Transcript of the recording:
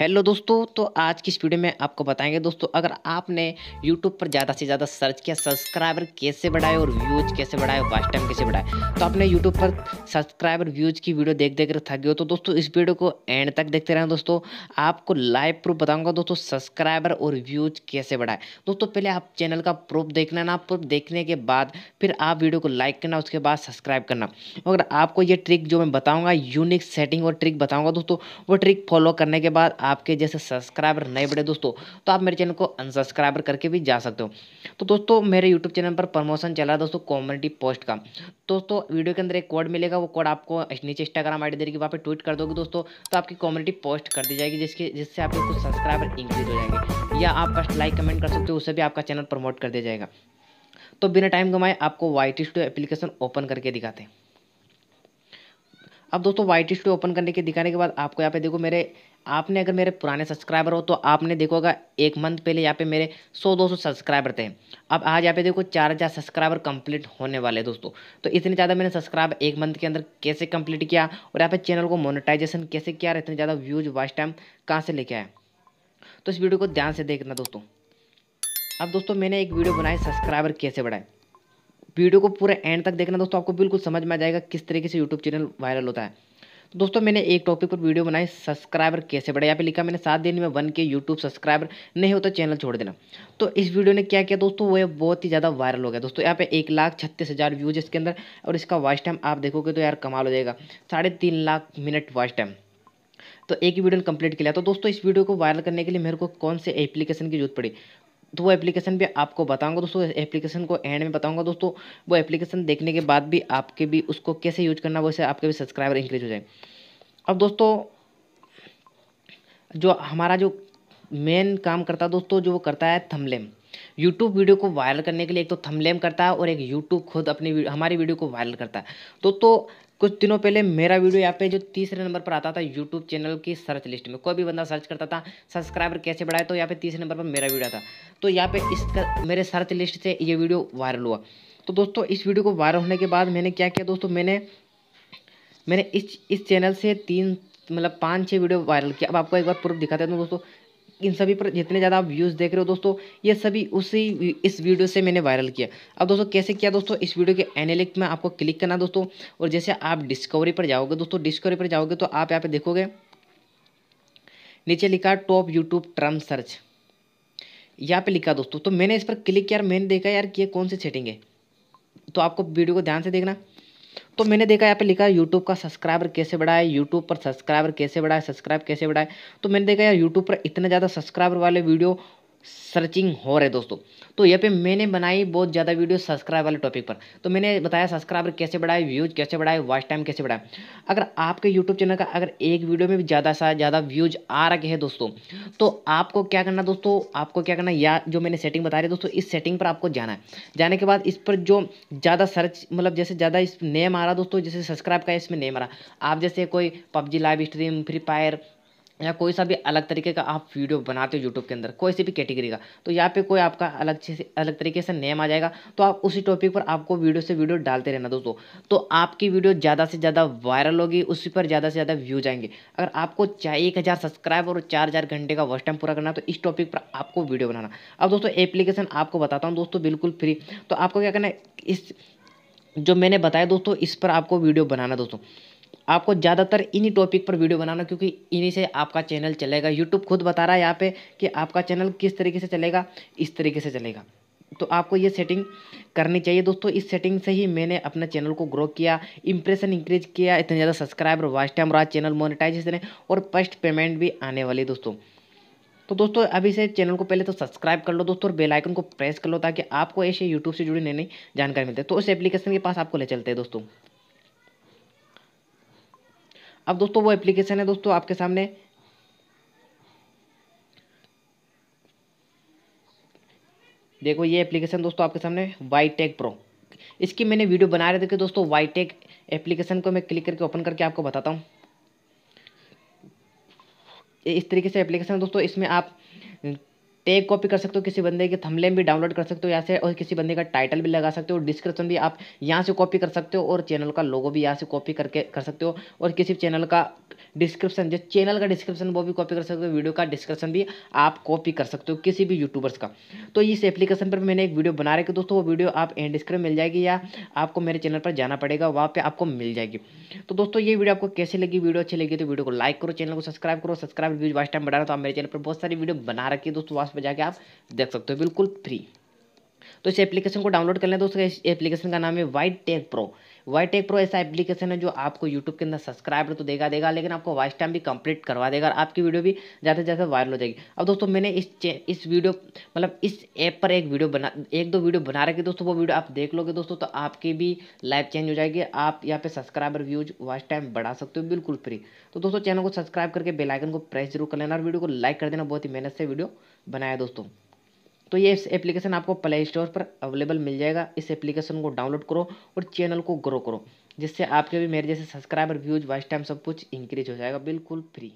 hello दोस्तों तो आज की इस वीडियो में आपको बताएंगे दोस्तों अगर आपने यूट्यूब पर ज़्यादा से ज़्यादा सर्च किया सब्सक्राइबर कैसे बढ़ाए और व्यूज़ कैसे बढ़ाए वाच टाइम कैसे बढ़ाए तो आपने यूट्यूब पर सब्सक्राइबर व्यूज़ की वीडियो देख देख कर थक गए हो तो दोस्तों इस वीडियो को एंड तक देखते रहें दोस्तों आपको लाइव प्रूफ बताऊँगा दोस्तों सब्सक्राइबर और व्यूज़ कैसे बढ़ाए दोस्तों पहले आप चैनल का प्रूफ देखना ना प्रूफ देखने के बाद फिर आप वीडियो को लाइक करना उसके बाद सब्सक्राइब करना अगर आपको ये ट्रिक जो मैं बताऊँगा यूनिक सेटिंग और ट्रिक बताऊँगा दोस्तों वो ट्रिक फॉलो करने के बाद आपके जैसे सब्सक्राइबर नए बड़े दोस्तों तो आप मेरे चैनल को अनसब्सक्राइबर करके भी जा सकते हो तो दोस्तों मेरे यूट्यूब चैनल पर प्रमोशन चला दोस्तों कॉमेडी पोस्ट का दोस्तों वीडियो के अंदर एक कोड मिलेगा वो कोड आपको नीचे इंस्टाग्राम आई डी देगी वहाँ पर ट्वीट कर दोगे दोस्तों तो आपकी कॉमेडी पोस्ट कर दी जाएगी जिसके जिससे आपके कुछ सब्सक्राइबर इंक्रीज हो जाएंगे या आप फर्स्ट लाइक कमेंट कर सकते हो उससे भी आपका चैनल प्रमोट कर दिया जाएगा तो बिना टाइम गंवाए आपको Y T studio application open करके दिखाते हैं अब दोस्तों वाइट स्टूडियो ओपन करने के दिखाने के बाद आपको यहाँ पे देखो मेरे आपने अगर मेरे पुराने सब्सक्राइबर हो तो आपने देखो अगर एक मंथ पहले यहाँ पे मेरे 100 200 सब्सक्राइबर थे अब आज यहाँ पे देखो चार हज़ार सब्सक्राइबर कंप्लीट होने वाले दोस्तों तो इतने ज़्यादा मैंने सब्सक्राइब एक मंथ के अंदर कैसे कंप्लीट किया और यहाँ पे चैनल को मोनिटाइजेशन कैसे किया और इतने ज़्यादा व्यूज वाच टाइम कहाँ से लेके आए तो इस वीडियो को ध्यान से देखना दोस्तों अब दोस्तों मैंने एक वीडियो बनाई सब्सक्राइबर कैसे बढ़ाए वीडियो को पूरा एंड तक देखना दोस्तों आपको बिल्कुल समझ में आ जाएगा किस तरीके से यूट्यूब चैनल वायरल होता है तो दोस्तों मैंने एक टॉपिक पर वीडियो बनाई सब्सक्राइबर कैसे बढ़े यहाँ पे लिखा मैंने सात दिन में वन के यूट्यूब सब्सक्राइबर नहीं होता चैनल छोड़ देना तो इस वीडियो ने क्या किया दोस्तों वो बहुत ही ज़्यादा वायरल हो गया दोस्तों यहाँ पे एक लाख छत्तीस हज़ार व्यूज इसके अंदर और इसका वॉइस टाइम आप देखोगे तो यार कमाल हो जाएगा साढ़े तीन लाख मिनट वॉइस टाइम तो एक ही वीडियो कंप्लीट किया तो दोस्तों इस वीडियो को वायरल करने के लिए मेरे को कौन से एप्लीकेशन की जरूरत पड़ी तो वो एप्लीकेशन भी आपको बताऊंगा दोस्तों एप्लीकेशन को एंड में बताऊंगा दोस्तों वो एप्लीकेशन देखने के बाद भी आपके भी उसको कैसे यूज करना वैसे आपके भी सब्सक्राइबर इंक्रीज हो जाए अब दोस्तों जो हमारा जो मेन काम करता है दोस्तों जो वो करता है थमलेम यूट्यूब वीडियो को वायरल करने के लिए एक तो थमलेम करता है और एक यूट्यूब खुद अपनी हमारी वीडियो को वायरल करता है तो तो कुछ दिनों पहले मेरा वीडियो यहाँ पे जो तीसरे नंबर पर आता था यूट्यूब चैनल की सर्च लिस्ट में कोई भी बंदा सर्च करता था सब्सक्राइबर कैसे बढ़ाए तो यहाँ पे तीसरे नंबर पर मेरा वीडियो था तो यहाँ पे कर, मेरे सर्च लिस्ट से ये वीडियो वायरल हुआ तो दोस्तों इस वीडियो को वायरल होने के बाद मैंने क्या किया दोस्तों मैंने मैंने इस इस चैनल से तीन मतलब पाँच छः वीडियो वायरल किया अब आपको एक बार प्रूफ दिखाते हैं दोस्तों इन सभी पर जितने ज़्यादा आप व्यूज़ देख रहे हो दोस्तों ये सभी उसी इस वीडियो से मैंने वायरल किया अब दोस्तों कैसे किया दोस्तों इस वीडियो के एनालिक में आपको क्लिक करना दोस्तों और जैसे आप डिस्कवरी पर जाओगे दोस्तों डिस्कवरी पर जाओगे तो आप यहाँ पे देखोगे नीचे लिखा टॉप यूट्यूब ट्रम सर्च यहाँ पर लिखा दोस्तों तो मैंने इस पर क्लिक किया मैंने देखा यार कि ये कौन सी सेटिंग है तो आपको वीडियो को ध्यान से देखना तो मैंने देखा यहाँ पे लिखा है यूट्यूब का सब्सक्राइबर कैसे बढ़ाए यूट्यूब पर सब्सक्राइबर कैसे बढ़ाए सब्सक्राइब कैसे बढ़ाए तो मैंने देखा यार यूट्यूब पर इतने ज़्यादा सब्सक्राइबर वाले वीडियो सर्चिंग हो रहे दोस्तों तो यहाँ पे मैंने बनाई बहुत ज़्यादा वीडियो सब्सक्राइब वाले टॉपिक पर तो मैंने बताया सब्सक्राइबर कैसे बढ़ाए व्यूज कैसे बढ़ाए वॉच टाइम कैसे बढ़ाए अगर आपके यूट्यूब चैनल का अगर एक वीडियो में भी ज़्यादा सा ज़्यादा व्यूज आ रखे हैं दोस्तों तो आपको क्या करना दोस्तों आपको क्या करना या जो मैंने सेटिंग बता रही दोस्तों इस सेटिंग पर आपको जाना है जाने के बाद इस पर जो ज़्यादा सर्च मतलब जैसे ज़्यादा इस नेम आ रहा दोस्तों जैसे सब्सक्राइब का इसमें नेम आ रहा आप जैसे कोई PUBG live stream free fire या कोई सा भी अलग तरीके का आप वीडियो बनाते हो यूट्यूब के अंदर कोई सी भी कैटेगरी का तो यहाँ पे कोई आपका अलग से अलग तरीके से नेम आ जाएगा तो आप उसी टॉपिक पर आपको वीडियो से वीडियो डालते रहना दोस्तों तो आपकी वीडियो ज़्यादा से ज़्यादा वायरल होगी उसी पर ज़्यादा से ज़्यादा व्यूज आएंगे अगर आपको चाहे एक हज़ार सब्सक्राइब और चार हज़ार घंटे का वर्ष टाइम पूरा करना तो इस टॉपिक पर आपको वीडियो बनाना अब दोस्तों एप्लीकेशन आपको बताता हूँ दोस्तों बिल्कुल फ्री तो आपको क्या करना है इस जो मैंने बताया दोस्तों इस पर आपको वीडियो बनाना दोस्तों आपको ज़्यादातर इन्हीं टॉपिक पर वीडियो बनाना क्योंकि इन्हीं से आपका चैनल चलेगा यूट्यूब खुद बता रहा है यहाँ पे कि आपका चैनल किस तरीके से चलेगा इस तरीके से चलेगा तो आपको ये सेटिंग करनी चाहिए दोस्तों इस सेटिंग से ही मैंने अपने चैनल को ग्रो किया इंप्रेशन इंक्रीज किया इतने ज़्यादा सब्सक्राइबर वास्ट टाइम रहा चैनल मोनिटाइजेशन है और फर्स्ट पेमेंट भी आने वाली दोस्तों तो दोस्तों अभी से चैनल को पहले तो सब्सक्राइब कर लो दोस्तों और बेल आइकन को प्रेस कर लो ताकि आपको ऐसे यूट्यूब से जुड़ी नई नई जानकारी मिलती है तो उस एप्लीकेशन के पास आपको ले चलते हैं दोस्तों अब दोस्तों वो एप्लीकेशन है दोस्तों आपके सामने देखो ये एप्लीकेशन दोस्तों आपके सामने वाई टेक प्रो इसकी मैंने वीडियो बना रहे थे कि दोस्तों वाई टेक एप्लीकेशन को मैं क्लिक करके ओपन करके आपको बताता हूँ इस तरीके से एप्लीकेशन दोस्तों इसमें आप टेक कॉपी कर सकते हो किसी बंदे के थमलेम भी डाउनलोड कर सकते हो यहाँ से और किसी बंदे का टाइटल भी लगा सकते हो डिस्क्रिप्शन भी आप यहाँ से कॉपी कर सकते हो और चैनल का लोगो भी यहाँ से कॉपी करके कर सकते हो और किसी चैनल का डिस्क्रिप्शन जो चैनल का डिस्क्रिप्शन वो भी कॉपी कर सकते हो वीडियो का डिस्क्रिप्शन भी आप कॉपी कर सकते हो किसी भी यूट्यूबर्स का तो इस एप्लीकेशन पर मैंने एक वीडियो बना रखी दोस्तों वो वीडियो आप एंड स्क्रीन मिल जाएगी या आपको मेरे चैनल पर जाना पड़ेगा वहाँ पर आपको मिल जाएगी तो दोस्तों ये वीडियो आपको कैसे लगी वीडियो अच्छी लगी तो वीडियो को लाइक करो चैनल को सब्सक्राइब करो सब्सक्राइब रिव्यूज वास्ट टाइम रहा तो आप मेरे चैनल पर बहुत सारी वीडियो बना रखी है दोस्तों वास्तव पर जाके आप देख सकते हो बिल्कुल फ्री तो इस एप्लीकेशन को डाउनलोड कर लें दोस्तों इस एप्लीकेशन का नाम है white tech pro white tech pro ऐसा एप्लीकेशन है जो आपको यूट्यूब के अंदर सब्सक्राइबर तो देगा देगा लेकिन आपको वॉइस टाइम भी कंप्लीट करवा देगा और आपकी वीडियो भी ज़्यादा से ज़्यादा वायरल हो जाएगी अब दोस्तों मैंने इस इस वीडियो मतलब इस ऐप पर एक वीडियो बना एक दो वीडियो बना रखी दोस्तों वो वीडियो आप देख लोगे दोस्तों तो आपकी भी लाइफ चेंज हो जाएगी आप यहाँ पे सब्सक्राइबर व्यूज वॉच टाइम बढ़ा सकते हो बिल्कुल फ्री तो दोस्तों चैनल को सब्सक्राइब करके बेलाइकन को प्रेस जरूर कर लेना और वीडियो को लाइक कर देना बहुत ही मेहनत से वीडियो बनाया दोस्तों तो ये एप्लीकेशन आपको प्ले स्टोर पर अवेलेबल मिल जाएगा इस एप्लीकेशन को डाउनलोड करो और चैनल को ग्रो करो जिससे आपके भी मेरे जैसे सब्सक्राइबर व्यूज वाइस टाइम सब कुछ इंक्रीज हो जाएगा बिल्कुल फ्री